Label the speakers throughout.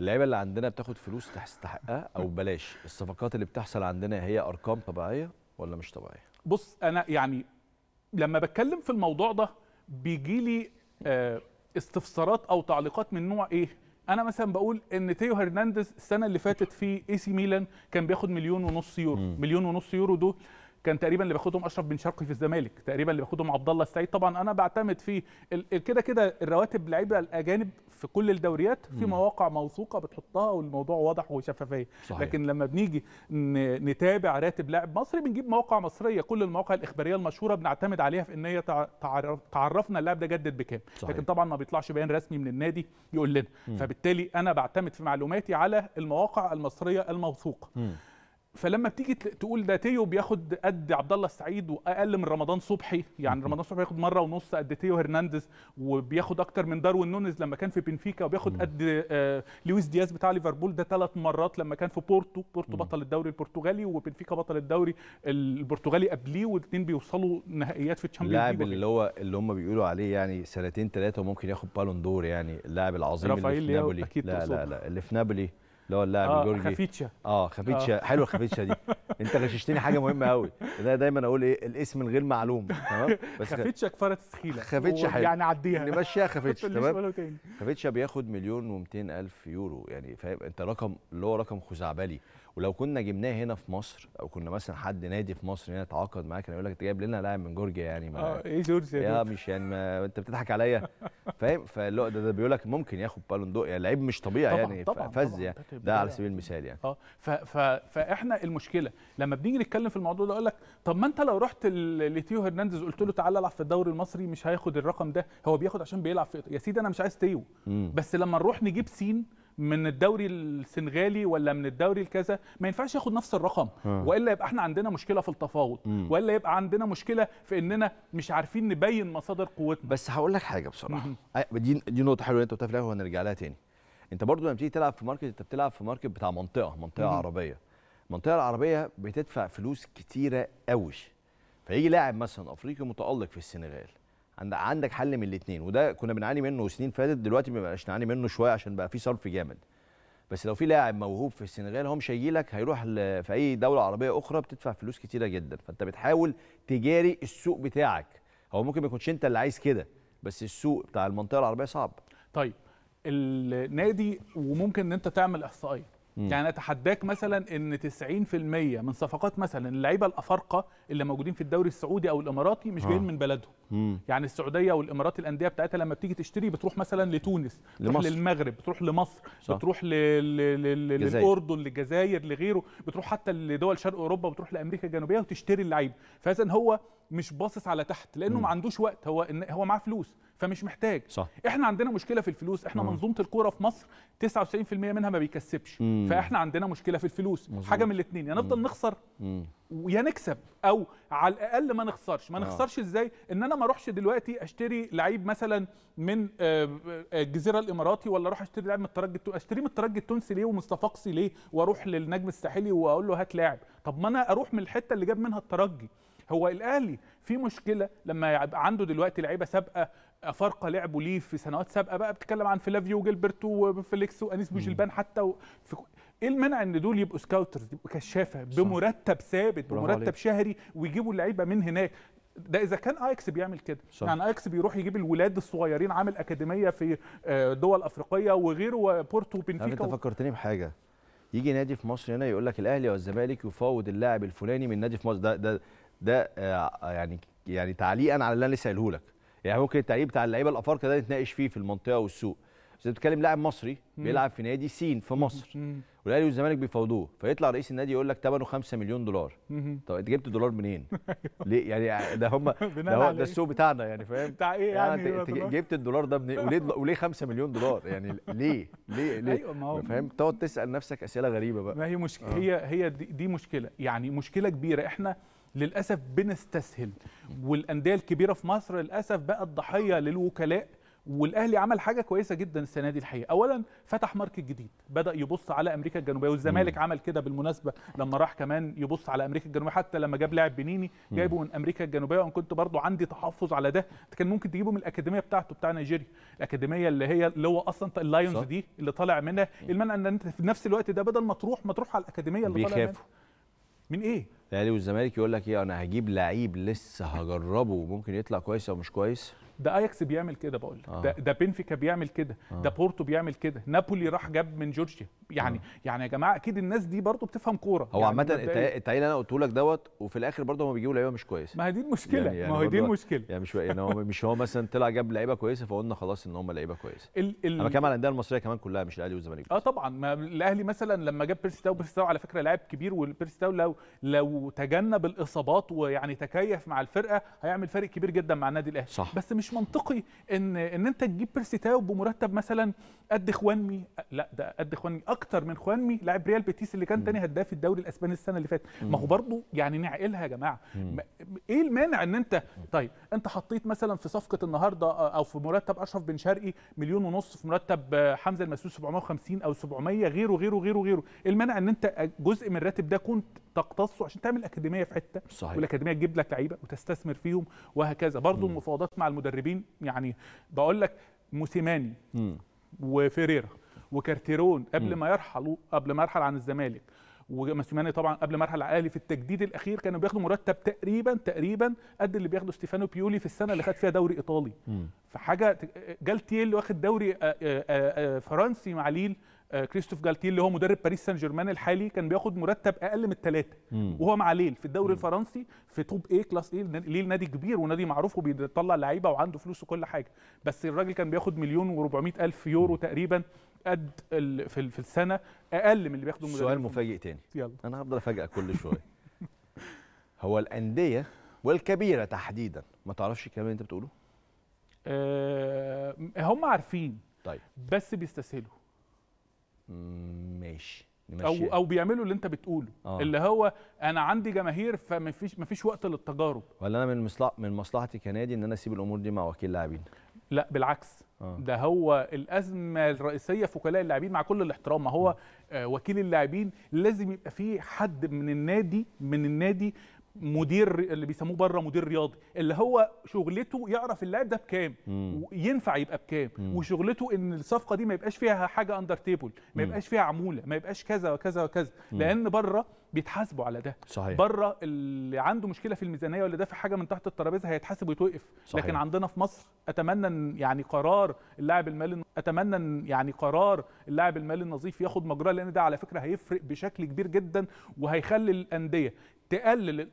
Speaker 1: اللعيبه اللي عندنا بتاخد فلوس تستحقها او بلاش الصفقات اللي بتحصل عندنا هي ارقام طبيعيه ولا مش طبيعيه
Speaker 2: بص انا يعني لما بتكلم في الموضوع ده بيجي لي آه، استفسارات او تعليقات من نوع ايه انا مثلا بقول ان تيو هرنانديز السنه اللي فاتت في اي سي ميلان كان بياخد مليون ونص يورو مليون ونص يورو دول كان تقريبا اللي باخدهم اشرف بن شرقي في الزمالك تقريبا اللي باخدهم عبد الله السعيد طبعا انا بعتمد في كده كده الرواتب لعيبه الاجانب في كل الدوريات في مواقع موثوقه بتحطها والموضوع واضح وشفافيه لكن لما بنيجي نتابع راتب لاعب مصري بنجيب مواقع مصريه كل المواقع الاخباريه المشهوره بنعتمد عليها في ان هي تعرفنا اللاعب ده جدد بكام لكن طبعا ما بيطلعش بيان رسمي من النادي يقول لنا فبالتالي انا بعتمد في معلوماتي على المواقع المصريه الموثوقه فلما بتيجي تقول ده تيو بياخد قد عبد الله السعيد واقل من رمضان صبحي يعني رمضان صبحي بياخد مره ونص قد تيو هرنانديز وبياخد اكتر من داروين نونيز لما كان في بنفيكا وبياخد قد آه، لويس دياز بتاع ليفربول ده ثلاث مرات لما كان في بورتو بورتو بطل الدوري البرتغالي وبنفيكا بطل الدوري البرتغالي قبليه والاثنين بيوصلوا نهائيات في الشامبيونز ليج اللاعب
Speaker 1: اللي هو اللي هم بيقولوا عليه يعني سنتين ثلاثه وممكن ياخد بالون دور يعني اللاعب العظيم اللي في نابولي لا لا لا اللي في نابولي اللي هو اللاعب آه الجورجي خفيتشا اه خفيتشا آه. حلو خفيتشا دي انت غششتني حاجه مهمه قوي انا دايما اقول ايه الاسم الغير معلوم تمام بس خفيتشا
Speaker 2: كفاره السخيله خفيتشا حلو يعني عديها نمشيها خفيتشا تمام
Speaker 1: خفيتشا بياخد مليون و الف يورو يعني فاهم انت رقم اللي هو رقم خزعبلي ولو كنا جبناه هنا في مصر او كنا مثلا حد نادي في مصر هنا اتعاقد معاك كان يقول لك انت جايب لنا لاعب من جورجيا يعني ما اه ايه جورجيا يا مش يعني ما انت بتضحك عليا فاهم فاللي هو ده, ده بيقول لك ممكن ياخد بالون دور يعني لعيب مش طبيعي طبعًا يعني طبعًا فز يعني ده طيب، على سبيل
Speaker 2: المثال يعني اه فاحنا المشكله لما بنيجي نتكلم في الموضوع ده اقول لك طب ما انت لو رحت لتيو هرنانديز قلت له تعالى العب في الدوري المصري مش هياخد الرقم ده هو بياخد عشان بيلعب في يا سيدي انا مش عايز تيو بس لما نروح نجيب سين من الدوري السنغالي ولا من الدوري الكذا ما ينفعش ياخد نفس الرقم آه. والا يبقى احنا عندنا مشكله في التفاوض والا يبقى عندنا مشكله في اننا مش عارفين نبين مصادر قوتنا بس هقول لك حاجه بصراحه دي دي نقطه حلوه انت قلتها في الاول وهنرجع لها تاني انت برضو
Speaker 1: لما بتيجي تلعب في ماركت انت بتلعب في ماركت بتاع منطقه منطقه مم. عربيه المنطقه العربيه بتدفع فلوس كتيره قوي فيجي لاعب مثلا افريقي متالق في السنغال عندك حل من الاثنين وده كنا بنعاني منه سنين فاتت دلوقتي ما بقاش نعاني منه شويه عشان بقى في صرف جامد بس لو في لاعب موهوب في السنغال هو مش لك هيروح في اي دوله عربيه اخرى بتدفع فلوس كتيره جدا فانت بتحاول تجاري السوق بتاعك هو ممكن ما يكونش انت اللي عايز
Speaker 2: كده بس السوق بتاع المنطقه العربيه صعب طيب النادي وممكن ان انت تعمل احصائيه مم. يعني اتحداك مثلا ان 90% من صفقات مثلا اللعيبه الافارقه اللي موجودين في الدوري السعودي او الاماراتي مش جايين آه. من بلدهم مم. يعني السعوديه والامارات الانديه بتاعتها لما بتيجي تشتري بتروح مثلا لتونس بتروح لمصر. للمغرب بتروح لمصر صح. بتروح للاردن للجزائر لغيره بتروح حتى لدول شرق اوروبا بتروح لامريكا الجنوبيه وتشتري اللعيبه فاذا هو مش باصص على تحت لانه ما عندوش وقت هو إن هو معاه فلوس فمش محتاج صح. احنا عندنا مشكله في الفلوس احنا مم. منظومه الكوره في مصر 99% منها ما بيكسبش مم. فاحنا عندنا مشكله في الفلوس مزبوط. حاجه من الاثنين يا يعني نفضل نخسر ويا نكسب او على الاقل ما نخسرش ما آه. نخسرش ازاي ان انا ما اروحش دلوقتي اشتري لعيب مثلا من آه، آه، الجزيره الاماراتي ولا اروح اشتري لعيب من الترجي اشتريه من الترجي التونسي ليه ومصطفى قصي ليه واروح للنجم الساحلي واقول له هات لاعب طب ما انا اروح من الحته اللي جاب منها الترجي هو الاهلي في مشكله لما يبقى عنده دلوقتي لعيبه سابقه افارقه آه، لعبوا ليه في سنوات سابقه بقى بتتكلم عن فلافيو وجيلبرتو وفيليكس وانيس بوجلبان حتى و... في... ايه المنع ان دول يبقوا سكاوترز يبقوا كشافه بمرتب ثابت بمرتب شهري ويجيبوا اللعيبه من هناك ده اذا كان اياكس بيعمل كده صح. يعني اياكس بيروح يجيب الولاد الصغيرين عامل اكاديميه في آه، دول افريقيه وغيره وبورتو
Speaker 1: وبنفيكا انت فكرتني بحاجه يجي نادي في مصر هنا يقول لك الاهلي والزمالك يفاوض اللاعب الفلاني من نادي في مصر ده ده ده آه، يعني يعني تعليقا على اللي انا لسه قايله لك يعني ممكن التعليق بتاع اللعيبه الافارقه ده نتناقش فيه في المنطقه والسوق بس انت بتتكلم لاعب مصري بيلعب في نادي سين في مصر والاهلي والزمالك بيفاوضوه فيطلع رئيس النادي يقول لك ثمنه 5 مليون دولار طب انت جبت دولار منين؟ أيوه. ليه يعني ده هم ده, ده السوق بتاعنا يعني فاهم؟ بتاع ايه يعني؟ يعني انت جبت الدولار ده منين؟ وليه وليه 5 مليون دولار؟ يعني ليه؟ ليه ليه؟ ايوه ما هو فاهم؟ تقعد تسال نفسك اسئله غريبه بقى ما هي مشكله آه.
Speaker 2: هي هي دي, دي مشكله يعني مشكله كبيره احنا للاسف بنستسهل والانديه الكبيره في مصر للاسف بقت ضحيه للوكلاء والاهلي عمل حاجه كويسه جدا السنه دي الحقيقه اولا فتح ماركت جديد بدا يبص على امريكا الجنوبيه والزمالك عمل كده بالمناسبه لما راح كمان يبص على امريكا الجنوبيه حتى لما جاب لاعب بنيني جايبه من امريكا الجنوبيه وانا كنت برضو عندي تحفظ على ده كان ممكن تجيبه من الاكاديميه بتاعته بتاع نيجيريا الاكاديميه اللي هي اللي هو اصلا اللايونز دي اللي طالع منها المنع ان انت في نفس الوقت ده بدل ما تروح ما تروح على الاكاديميه اللي طالع منها من ايه
Speaker 1: الاهلي والزمالك يقول لك ايه انا هجيب لعيب لسه هجربه ممكن يطلع كويس او مش كويس
Speaker 2: ده اياكس بيعمل كده بقول لك آه. ده, ده بنفيكا بيعمل كده آه. ده بورتو بيعمل كده نابولي راح جاب من جورجيا يعني آه. يعني يا جماعه اكيد الناس دي برضو بتفهم كوره هو يعني عامه التعيين
Speaker 1: اللي انا قلته لك دوت وفي الاخر برضو هم بيجيبوا لعيبه مش كويسه ما هي دي المشكله يعني يعني ما هي دي المشكله يعني مش يعني هو مش هو مثلا طلع جاب لعيبه كويسه فقلنا خلاص ان هم لعيبه كويسه ال ال انا بتكلم على الانديه المصريه كمان كلها مش الاهلي والزمالك
Speaker 2: اه طبعا ما الاهلي مثلا لما جاب بيرسي تاو بيرسي تاو على فكره لاعب كبير وبيرسي تاو لو لو تجنب الاصابات ويعني تكيف مع الفرقه هيعمل فرق كبير جدا مع النادي الاهلي بس مش مش منطقي ان ان انت تجيب بيرسي تاو بمرتب مثلا قد خوانمي لا ده قد خوانمي اكتر من خوانمي لاعب ريال بيتيس اللي كان تاني هداف الدوري الاسباني السنه اللي فاتت ما هو برضه يعني نعقلها يا جماعه ايه المانع ان انت طيب انت حطيت مثلا في صفقه النهارده او في مرتب اشرف بن شرقي مليون ونص في مرتب حمزه المسؤول 750 او 700 غيره غيره غيره غيره ايه المانع ان انت جزء من الراتب ده كنت تقتصه عشان تعمل اكاديميه في حته صحيح. والاكاديميه تجيب لك لعيبه وتستثمر فيهم وهكذا برضه المفاوضات مع المدربين مدربين يعني بقول لك موسيماني وفيريرا وكارتيرون قبل ما يرحلوا قبل ما يرحل عن الزمالك وموسيماني طبعا قبل ما يرحل على الاهلي في التجديد الاخير كانوا بياخدوا مرتب تقريبا تقريبا قد اللي بياخده ستيفانو بيولي في السنه اللي خد فيها دوري ايطالي فحاجه جالتيل واخد دوري فرنسي مع ليل آه، كريستوف جالتيه اللي هو مدرب باريس سان جيرمان الحالي كان بياخد مرتب اقل من الثلاثه وهو مع ليل في الدوري الفرنسي في توب اي كلاس اي ليل نادي كبير ونادي معروف وبيطلع لعيبه وعنده فلوس وكل حاجه بس الراجل كان بياخد مليون و400 الف يورو تقريبا قد في السنه اقل من اللي بياخده سؤال مفاجئ تاني يلا
Speaker 1: انا هفضل افاجئك كل شويه هو الانديه والكبيره تحديدا ما تعرفش الكلام اللي انت بتقوله
Speaker 2: أه هم عارفين طيب بس بيستسهلوا ماشي نمشي. او او بيعملوا اللي انت بتقوله آه. اللي هو انا عندي جماهير فمفيش مفيش وقت للتجارب ولا انا من مصلح من مصلحتي كنادي ان انا اسيب الامور دي مع وكيل لاعبين لا بالعكس آه. ده هو الازمه الرئيسيه في وكلاء اللاعبين مع كل الاحترام ما هو آه وكيل اللاعبين لازم يبقى فيه حد من النادي من النادي مدير اللي بيسموه بره مدير رياضي اللي هو شغلته يعرف اللاعب ده بكام وينفع يبقى بكام وشغلته ان الصفقه دي ما يبقاش فيها حاجه اندر تيبل ما يبقاش فيها عموله ما يبقاش كذا وكذا وكذا لان بره بيتحاسبوا على ده صحيح. بره اللي عنده مشكله في الميزانيه ولا دافع حاجه من تحت الترابيزه هيتحاسب ويتوقف صحيح. لكن عندنا في مصر اتمنى ان يعني قرار اللاعب المالي اتمنى ان يعني قرار اللاعب المالي النظيف ياخد مجراه لان ده على فكره هيفرق بشكل كبير جدا وهيخلي الانديه تقلل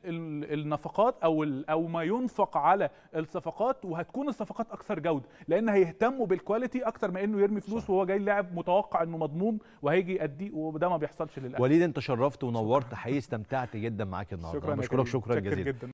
Speaker 2: النفقات او او ما ينفق على الصفقات وهتكون الصفقات اكثر جوده لان هيهتموا بالكواليتي اكثر ما انه يرمي فلوس صح. وهو جاي لاعب متوقع انه مضمون وهيجي يأديه وده ما بيحصلش للاسف وليد انت
Speaker 1: شرفت ونورت حقيقي استمتعت جدا معاك النهارده شكرا شكرا جزيلا